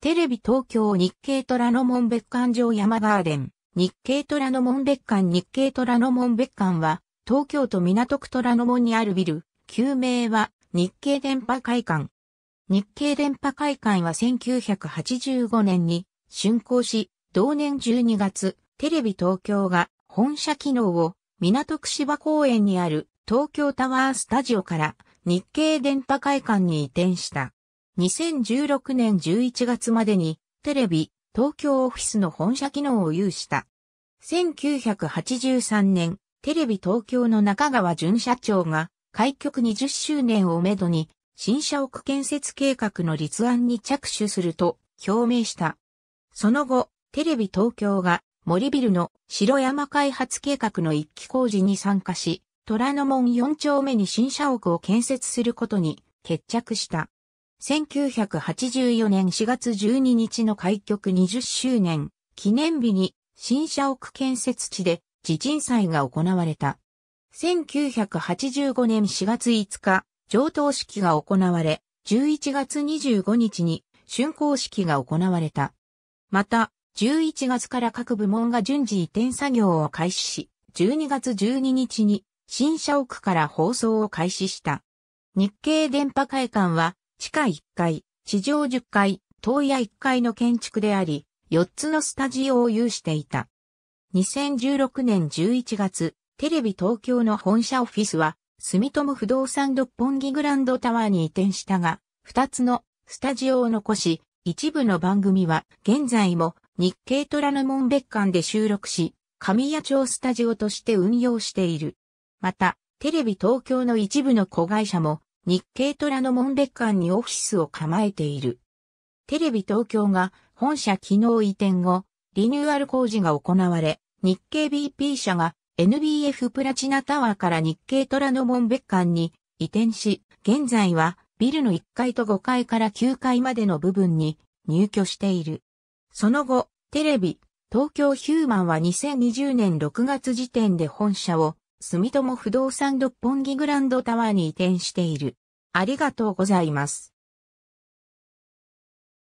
テレビ東京日経虎ノ門別館城山ガーデン、日経虎ノ門別館日経虎ノ門別館は、東京都港区虎ノ門にあるビル、旧名は日経電波会館。日経電波会館は1985年に竣工し、同年12月、テレビ東京が本社機能を港区芝公園にある東京タワースタジオから日経電波会館に移転した。2016年11月までにテレビ、東京オフィスの本社機能を有した。1983年、テレビ東京の中川淳社長が開局20周年をめどに新社屋建設計画の立案に着手すると表明した。その後、テレビ東京が森ビルの城山開発計画の一期工事に参加し、虎ノ門4丁目に新社屋を建設することに決着した。1984年4月12日の開局20周年記念日に新社屋建設地で地鎮祭が行われた。1985年4月5日、上等式が行われ、11月25日に竣工式が行われた。また、11月から各部門が順次移転作業を開始し、12月12日に新社屋から放送を開始した。日経電波会館は地下1階、地上10階、東屋1階の建築であり、4つのスタジオを有していた。2016年11月、テレビ東京の本社オフィスは、住友不動産六本木グランドタワーに移転したが、2つのスタジオを残し、一部の番組は現在も日経虎ノ門別館で収録し、神谷町スタジオとして運用している。また、テレビ東京の一部の子会社も日経虎の門別館にオフィスを構えている。テレビ東京が本社機能移転後、リニューアル工事が行われ、日経 BP 社が NBF プラチナタワーから日経虎ノ門別館に移転し、現在はビルの1階と5階から9階までの部分に入居している。その後、テレビ、東京ヒューマンは2020年6月時点で本社を住友不動産六本木グランドタワーに移転している。ありがとうございます。